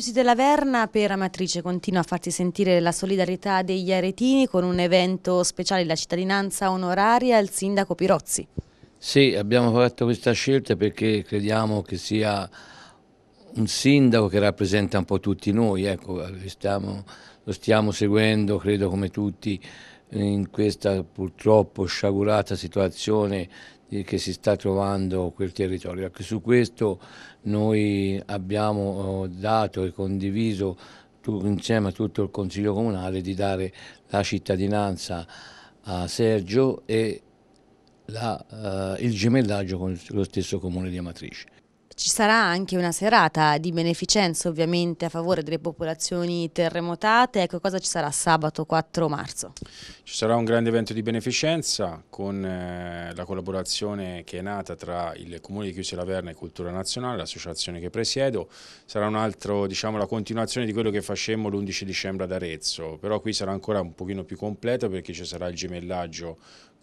Chiusi della Verna per Amatrice continua a farsi sentire la solidarietà degli aretini con un evento speciale la cittadinanza onoraria al sindaco Pirozzi. Sì, abbiamo fatto questa scelta perché crediamo che sia un sindaco che rappresenta un po' tutti noi, ecco, stiamo, lo stiamo seguendo credo come tutti in questa purtroppo sciagurata situazione che si sta trovando quel territorio. Anche ecco, su questo noi abbiamo oh, dato e condiviso insieme a tutto il Consiglio Comunale di dare la cittadinanza a Sergio e la, eh, il gemellaggio con lo stesso comune di Amatrice. Ci sarà anche una serata di beneficenza ovviamente a favore delle popolazioni terremotate, ecco cosa ci sarà sabato 4 marzo? Ci sarà un grande evento di beneficenza con eh, la collaborazione che è nata tra il Comune di Chiuse Laverna e Cultura Nazionale, l'associazione che presiedo, sarà un altro, diciamo, la continuazione di quello che facemmo l'11 dicembre ad Arezzo, però qui sarà ancora un pochino più completo perché ci sarà il gemellaggio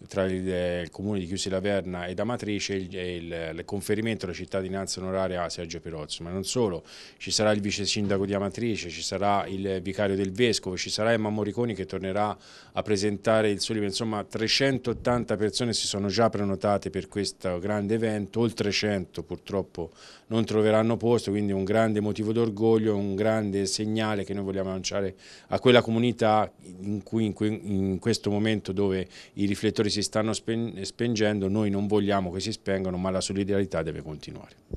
tra il eh, comune di Chiusi Laverna ed Amatrice il, il, il conferimento alla cittadinanza onoraria a Sergio Perozzo, ma non solo, ci sarà il vice sindaco di Amatrice, ci sarà il vicario del vescovo, ci sarà Emma Moriconi che tornerà a presentare il suo libro, insomma 380 persone si sono già prenotate per questo grande evento, oltre 100 purtroppo non troveranno posto, quindi un grande motivo d'orgoglio, un grande segnale che noi vogliamo lanciare a quella comunità in cui in, in questo momento dove i riflettori si stanno spengendo, noi non vogliamo che si spengano, ma la solidarietà deve continuare.